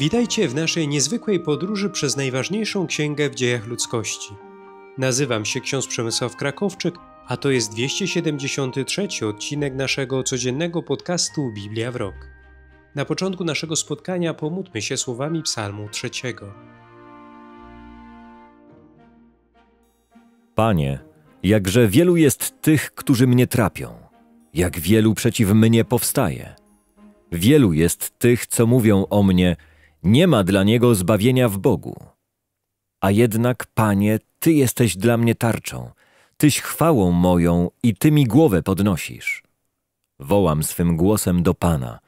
Witajcie w naszej niezwykłej podróży przez najważniejszą księgę w dziejach ludzkości. Nazywam się ksiądz Przemysław Krakowczyk, a to jest 273 odcinek naszego codziennego podcastu Biblia w rok. Na początku naszego spotkania pomódlmy się słowami Psalmu trzeciego. Panie, jakże wielu jest tych, którzy mnie trapią, jak wielu przeciw mnie powstaje. Wielu jest tych, co mówią o mnie – nie ma dla niego zbawienia w Bogu. A jednak, Panie, Ty jesteś dla mnie tarczą, Tyś chwałą moją i Ty mi głowę podnosisz. Wołam swym głosem do Pana.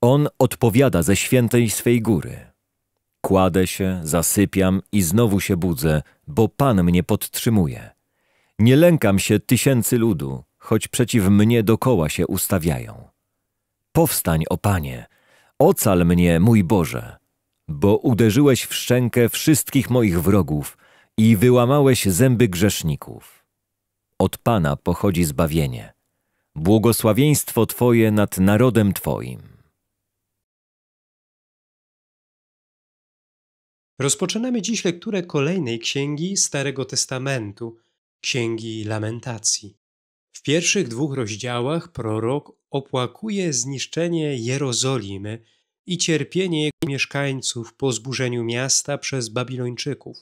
On odpowiada ze świętej swej góry. Kładę się, zasypiam i znowu się budzę, bo Pan mnie podtrzymuje. Nie lękam się tysięcy ludu, choć przeciw mnie dokoła się ustawiają. Powstań, o Panie, ocal mnie, mój Boże, bo uderzyłeś w szczękę wszystkich moich wrogów i wyłamałeś zęby grzeszników. Od Pana pochodzi zbawienie, błogosławieństwo Twoje nad narodem Twoim. Rozpoczynamy dziś lekturę kolejnej księgi Starego Testamentu, Księgi Lamentacji. W pierwszych dwóch rozdziałach prorok opłakuje zniszczenie Jerozolimy i cierpienie jego mieszkańców po zburzeniu miasta przez Babilończyków.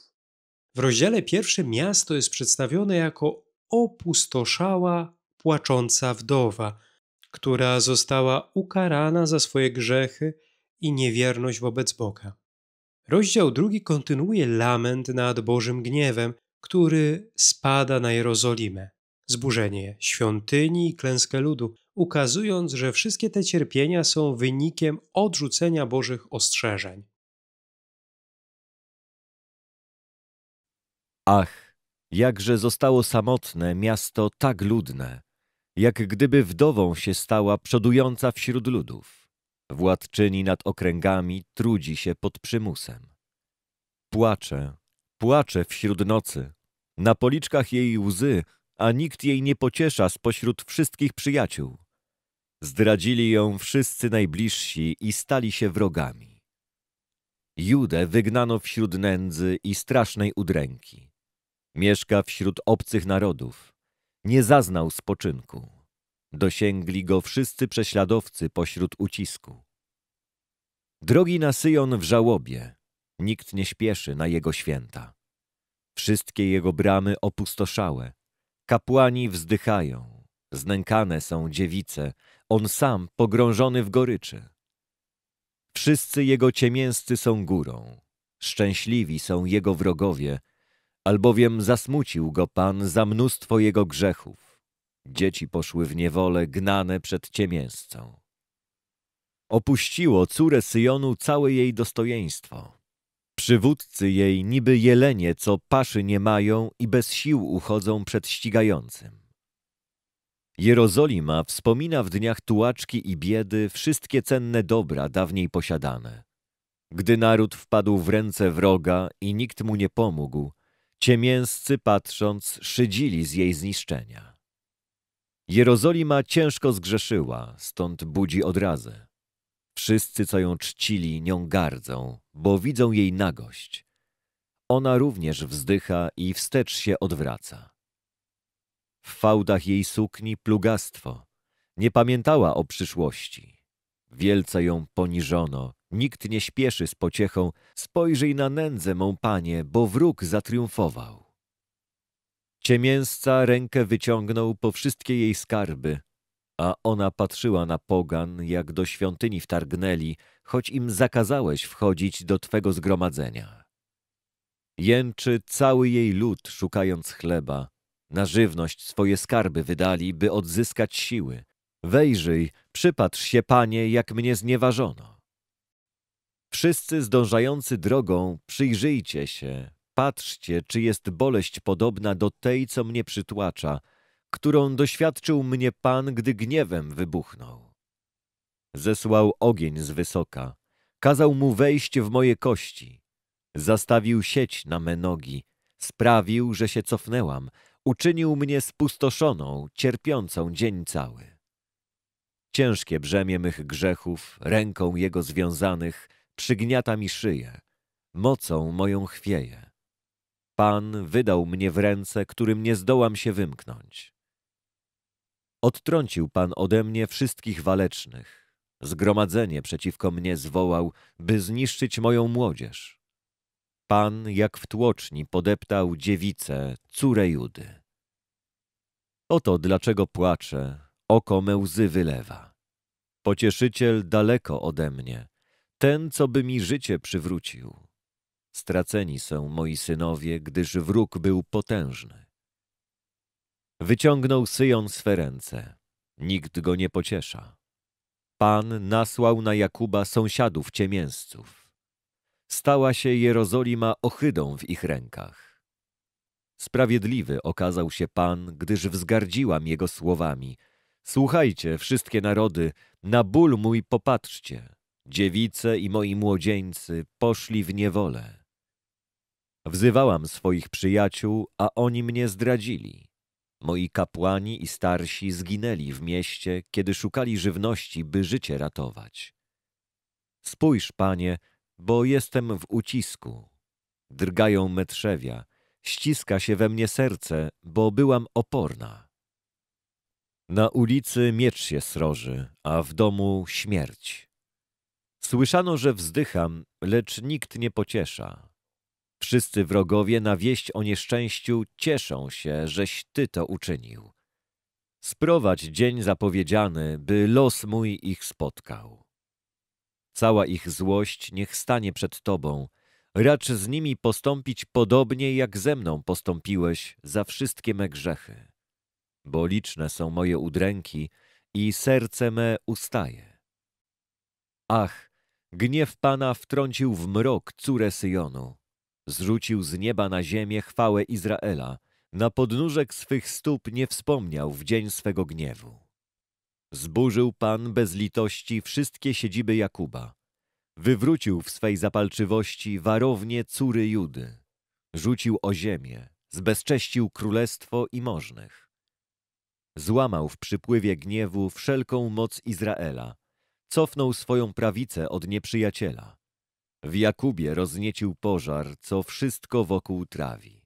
W rozdziale pierwszym miasto jest przedstawione jako opustoszała, płacząca wdowa, która została ukarana za swoje grzechy i niewierność wobec Boga. Rozdział drugi kontynuuje lament nad Bożym gniewem, który spada na Jerozolimę, zburzenie świątyni i klęskę ludu, ukazując, że wszystkie te cierpienia są wynikiem odrzucenia Bożych ostrzeżeń. Ach, jakże zostało samotne miasto tak ludne, jak gdyby wdową się stała przodująca wśród ludów. Władczyni nad okręgami trudzi się pod przymusem. Płacze, płacze wśród nocy, na policzkach jej łzy, a nikt jej nie pociesza spośród wszystkich przyjaciół. Zdradzili ją wszyscy najbliżsi i stali się wrogami. Judę wygnano wśród nędzy i strasznej udręki. Mieszka wśród obcych narodów. Nie zaznał spoczynku. Dosięgli go wszyscy prześladowcy pośród ucisku. Drogi na Syjon w żałobie. Nikt nie śpieszy na jego święta. Wszystkie jego bramy opustoszałe. Kapłani wzdychają. Znękane są dziewice, on sam pogrążony w goryczy. Wszyscy jego ciemięscy są górą, szczęśliwi są jego wrogowie, albowiem zasmucił go Pan za mnóstwo jego grzechów. Dzieci poszły w niewolę, gnane przed ciemięscą. Opuściło córę Syjonu całe jej dostojeństwo. Przywódcy jej niby jelenie, co paszy nie mają i bez sił uchodzą przed ścigającym. Jerozolima wspomina w dniach tułaczki i biedy wszystkie cenne dobra dawniej posiadane. Gdy naród wpadł w ręce wroga i nikt mu nie pomógł, ciemięscy patrząc szydzili z jej zniszczenia. Jerozolima ciężko zgrzeszyła, stąd budzi odrazę. Wszyscy, co ją czcili, nią gardzą, bo widzą jej nagość. Ona również wzdycha i wstecz się odwraca. W fałdach jej sukni plugastwo. Nie pamiętała o przyszłości. Wielce ją poniżono. Nikt nie śpieszy z pociechą. Spojrzyj na nędzę, mą panie, bo wróg zatriumfował. Ciemięsca rękę wyciągnął po wszystkie jej skarby, a ona patrzyła na pogan, jak do świątyni wtargnęli, choć im zakazałeś wchodzić do twego zgromadzenia. Jęczy cały jej lud, szukając chleba, na żywność swoje skarby wydali, by odzyskać siły. Wejrzyj, przypatrz się, Panie, jak mnie znieważono. Wszyscy zdążający drogą, przyjrzyjcie się, patrzcie, czy jest boleść podobna do tej, co mnie przytłacza, którą doświadczył mnie Pan, gdy gniewem wybuchnął. Zesłał ogień z wysoka, kazał mu wejść w moje kości. Zastawił sieć na me nogi, sprawił, że się cofnęłam, Uczynił mnie spustoszoną, cierpiącą dzień cały. Ciężkie brzemię mych grzechów, ręką Jego związanych, przygniata mi szyję, mocą moją chwieje. Pan wydał mnie w ręce, którym nie zdołam się wymknąć. Odtrącił Pan ode mnie wszystkich walecznych. Zgromadzenie przeciwko mnie zwołał, by zniszczyć moją młodzież. Pan jak w tłoczni podeptał dziewicę, córę Judy. Oto dlaczego płaczę? oko me łzy wylewa. Pocieszyciel daleko ode mnie, ten, co by mi życie przywrócił. Straceni są moi synowie, gdyż wróg był potężny. Wyciągnął Syjon swe ręce. Nikt go nie pociesza. Pan nasłał na Jakuba sąsiadów ciemięzców stała się Jerozolima ohydą w ich rękach. Sprawiedliwy okazał się Pan, gdyż wzgardziłam Jego słowami. Słuchajcie, wszystkie narody, na ból mój popatrzcie. Dziewice i moi młodzieńcy poszli w niewolę. Wzywałam swoich przyjaciół, a oni mnie zdradzili. Moi kapłani i starsi zginęli w mieście, kiedy szukali żywności, by życie ratować. Spójrz, Panie, bo jestem w ucisku. Drgają me trzewia, ściska się we mnie serce, bo byłam oporna. Na ulicy miecz się sroży, a w domu śmierć. Słyszano, że wzdycham, lecz nikt nie pociesza. Wszyscy wrogowie na wieść o nieszczęściu cieszą się, żeś ty to uczynił. Sprowadź dzień zapowiedziany, by los mój ich spotkał. Cała ich złość niech stanie przed Tobą. Racz z nimi postąpić podobnie, jak ze mną postąpiłeś za wszystkie me grzechy. Bo liczne są moje udręki i serce me ustaje. Ach, gniew Pana wtrącił w mrok córę Syjonu. Zrzucił z nieba na ziemię chwałę Izraela. Na podnóżek swych stóp nie wspomniał w dzień swego gniewu. Zburzył Pan bez litości wszystkie siedziby Jakuba. Wywrócił w swej zapalczywości warownie córy Judy. Rzucił o ziemię, zbezcześcił królestwo i możnych. Złamał w przypływie gniewu wszelką moc Izraela. Cofnął swoją prawicę od nieprzyjaciela. W Jakubie rozniecił pożar, co wszystko wokół trawi.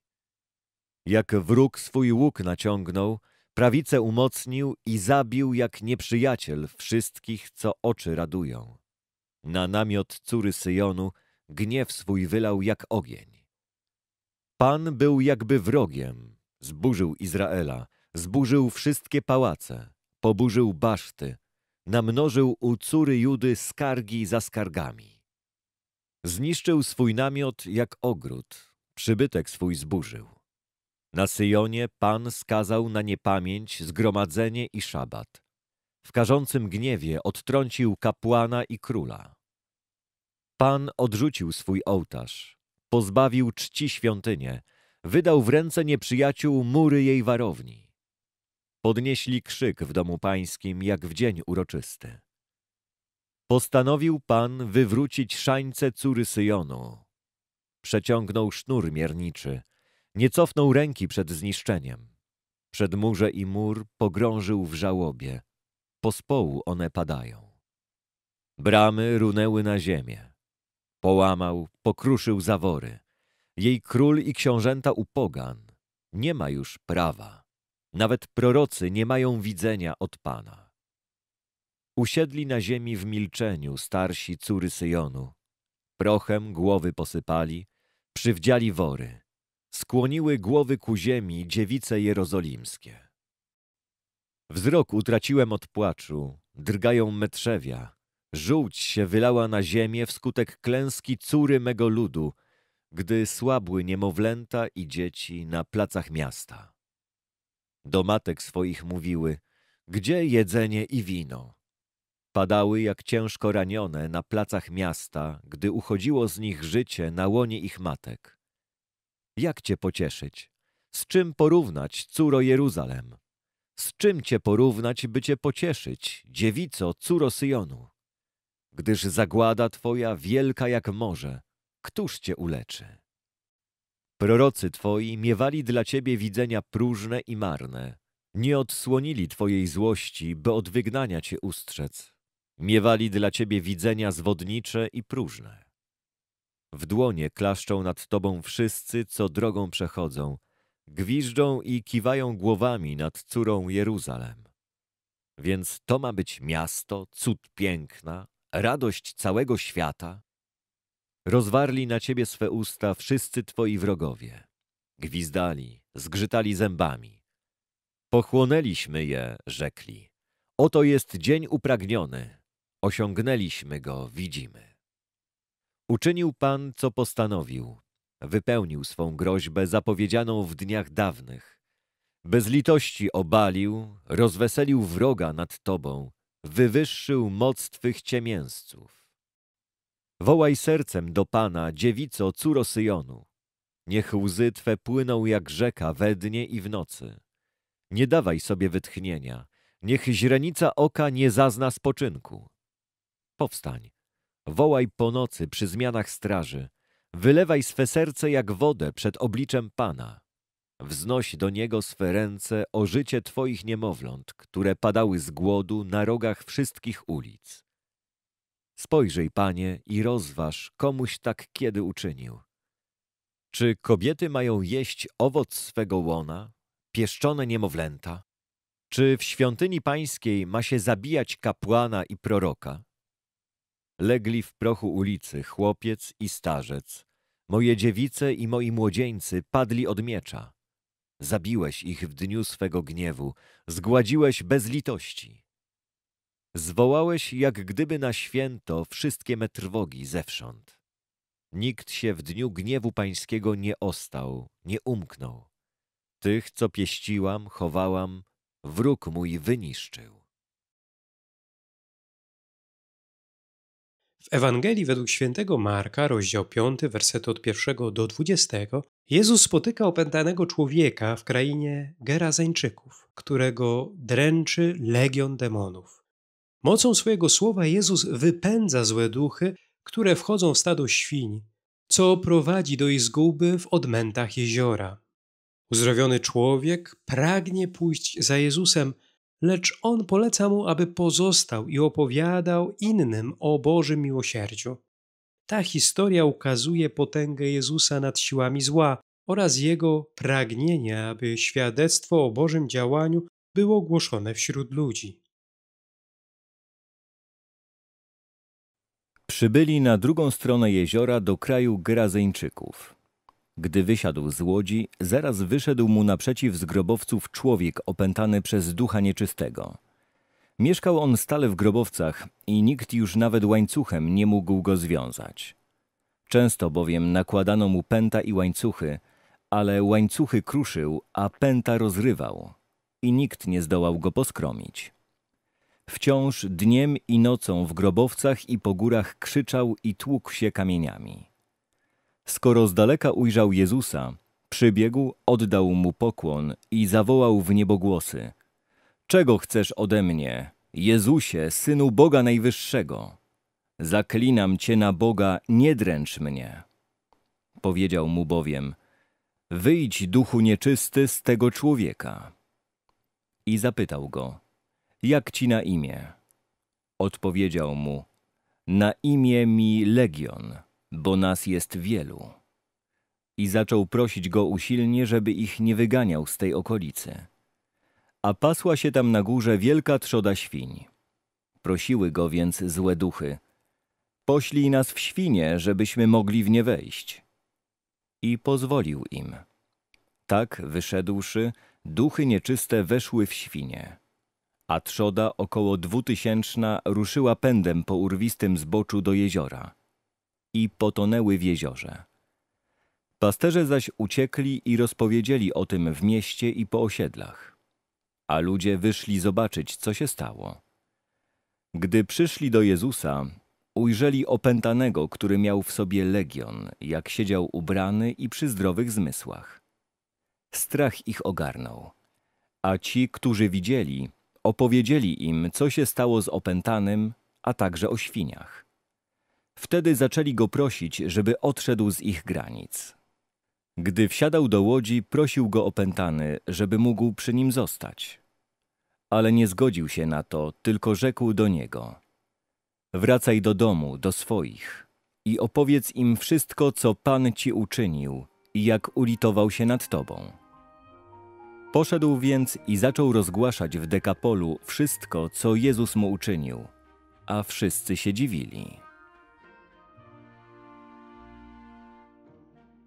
Jak wróg swój łuk naciągnął, Prawicę umocnił i zabił jak nieprzyjaciel wszystkich, co oczy radują. Na namiot córy Syjonu gniew swój wylał jak ogień. Pan był jakby wrogiem, zburzył Izraela, zburzył wszystkie pałace, poburzył baszty, namnożył u córy Judy skargi za skargami. Zniszczył swój namiot jak ogród, przybytek swój zburzył. Na Syjonie Pan skazał na niepamięć zgromadzenie i szabat. W karzącym gniewie odtrącił kapłana i króla. Pan odrzucił swój ołtarz, pozbawił czci świątynię, wydał w ręce nieprzyjaciół mury jej warowni. Podnieśli krzyk w domu pańskim, jak w dzień uroczysty. Postanowił Pan wywrócić szańce córy Syjonu. Przeciągnął sznur mierniczy – nie cofnął ręki przed zniszczeniem. Przedmurze i mur pogrążył w żałobie. Pospołu one padają. Bramy runęły na ziemię. Połamał, pokruszył zawory. Jej król i książęta u pogan. Nie ma już prawa. Nawet prorocy nie mają widzenia od Pana. Usiedli na ziemi w milczeniu starsi córy Syjonu. Prochem głowy posypali, przywdziali wory skłoniły głowy ku ziemi dziewice jerozolimskie. Wzrok utraciłem od płaczu, drgają metrzewia, żółć się wylała na ziemię wskutek klęski córy mego ludu, gdy słabły niemowlęta i dzieci na placach miasta. Do matek swoich mówiły, gdzie jedzenie i wino? Padały jak ciężko ranione na placach miasta, gdy uchodziło z nich życie na łonie ich matek. Jak cię pocieszyć? Z czym porównać, córo Jeruzalem? Z czym cię porównać, by cię pocieszyć, dziewico, córo Syjonu? Gdyż zagłada twoja wielka jak morze, któż cię uleczy? Prorocy twoi miewali dla ciebie widzenia próżne i marne. Nie odsłonili twojej złości, by od wygnania cię ustrzec. Miewali dla ciebie widzenia zwodnicze i próżne. W dłonie klaszczą nad tobą wszyscy, co drogą przechodzą. Gwiżdżą i kiwają głowami nad córą Jeruzalem. Więc to ma być miasto, cud piękna, radość całego świata? Rozwarli na ciebie swe usta wszyscy twoi wrogowie. Gwizdali, zgrzytali zębami. Pochłonęliśmy je, rzekli. Oto jest dzień upragniony. Osiągnęliśmy go, widzimy. Uczynił Pan, co postanowił. Wypełnił swą groźbę zapowiedzianą w dniach dawnych. Bez litości obalił, rozweselił wroga nad Tobą, wywyższył moc Twych ciemięzców. Wołaj sercem do Pana, dziewico, córo Syjonu. Niech łzy Twe płyną jak rzeka we dnie i w nocy. Nie dawaj sobie wytchnienia, niech źrenica oka nie zazna spoczynku. Powstań, Wołaj po nocy przy zmianach straży. Wylewaj swe serce jak wodę przed obliczem Pana. Wznoś do Niego swe ręce o życie Twoich niemowląt, które padały z głodu na rogach wszystkich ulic. Spojrzyj, Panie, i rozważ, komuś tak kiedy uczynił. Czy kobiety mają jeść owoc swego łona, pieszczone niemowlęta? Czy w świątyni pańskiej ma się zabijać kapłana i proroka? Legli w prochu ulicy chłopiec i starzec. Moje dziewice i moi młodzieńcy padli od miecza. Zabiłeś ich w dniu swego gniewu, zgładziłeś bez litości. Zwołałeś jak gdyby na święto wszystkie me trwogi zewsząd. Nikt się w dniu gniewu pańskiego nie ostał, nie umknął. Tych, co pieściłam, chowałam, wróg mój wyniszczył. W Ewangelii według świętego Marka, rozdział 5, werset od 1 do 20, Jezus spotyka opętanego człowieka w krainie Gerazeńczyków, którego dręczy legion demonów. Mocą swojego słowa Jezus wypędza złe duchy, które wchodzą w stado świń, co prowadzi do ich zguby w odmętach jeziora. Uzdrowiony człowiek pragnie pójść za Jezusem – lecz on poleca mu, aby pozostał i opowiadał innym o Bożym miłosierdziu. Ta historia ukazuje potęgę Jezusa nad siłami zła oraz jego pragnienie, aby świadectwo o Bożym działaniu było głoszone wśród ludzi. Przybyli na drugą stronę jeziora do kraju Grazeńczyków. Gdy wysiadł z łodzi, zaraz wyszedł mu naprzeciw z grobowców człowiek opętany przez ducha nieczystego. Mieszkał on stale w grobowcach i nikt już nawet łańcuchem nie mógł go związać. Często bowiem nakładano mu pęta i łańcuchy, ale łańcuchy kruszył, a pęta rozrywał i nikt nie zdołał go poskromić. Wciąż dniem i nocą w grobowcach i po górach krzyczał i tłukł się kamieniami. Skoro z daleka ujrzał Jezusa, przybiegł, oddał mu pokłon i zawołał w niebogłosy: Czego chcesz ode mnie, Jezusie, synu Boga Najwyższego? Zaklinam cię na Boga, nie dręcz mnie. Powiedział mu bowiem: Wyjdź, duchu nieczysty, z tego człowieka. I zapytał go: Jak ci na imię? Odpowiedział mu: Na imię mi legion bo nas jest wielu. I zaczął prosić go usilnie, żeby ich nie wyganiał z tej okolicy. A pasła się tam na górze wielka trzoda świń. Prosiły go więc złe duchy. Poślij nas w świnie, żebyśmy mogli w nie wejść. I pozwolił im. Tak, wyszedłszy, duchy nieczyste weszły w świnie. A trzoda około dwutysięczna ruszyła pędem po urwistym zboczu do jeziora i potonęły w jeziorze. Pasterze zaś uciekli i rozpowiedzieli o tym w mieście i po osiedlach. A ludzie wyszli zobaczyć, co się stało. Gdy przyszli do Jezusa, ujrzeli opętanego, który miał w sobie legion, jak siedział ubrany i przy zdrowych zmysłach. Strach ich ogarnął, a ci, którzy widzieli, opowiedzieli im, co się stało z opętanym, a także o świniach. Wtedy zaczęli go prosić, żeby odszedł z ich granic. Gdy wsiadał do łodzi, prosił go opętany, żeby mógł przy nim zostać. Ale nie zgodził się na to, tylko rzekł do niego: Wracaj do domu, do swoich i opowiedz im wszystko, co Pan ci uczynił i jak ulitował się nad tobą. Poszedł więc i zaczął rozgłaszać w dekapolu wszystko, co Jezus mu uczynił, a wszyscy się dziwili.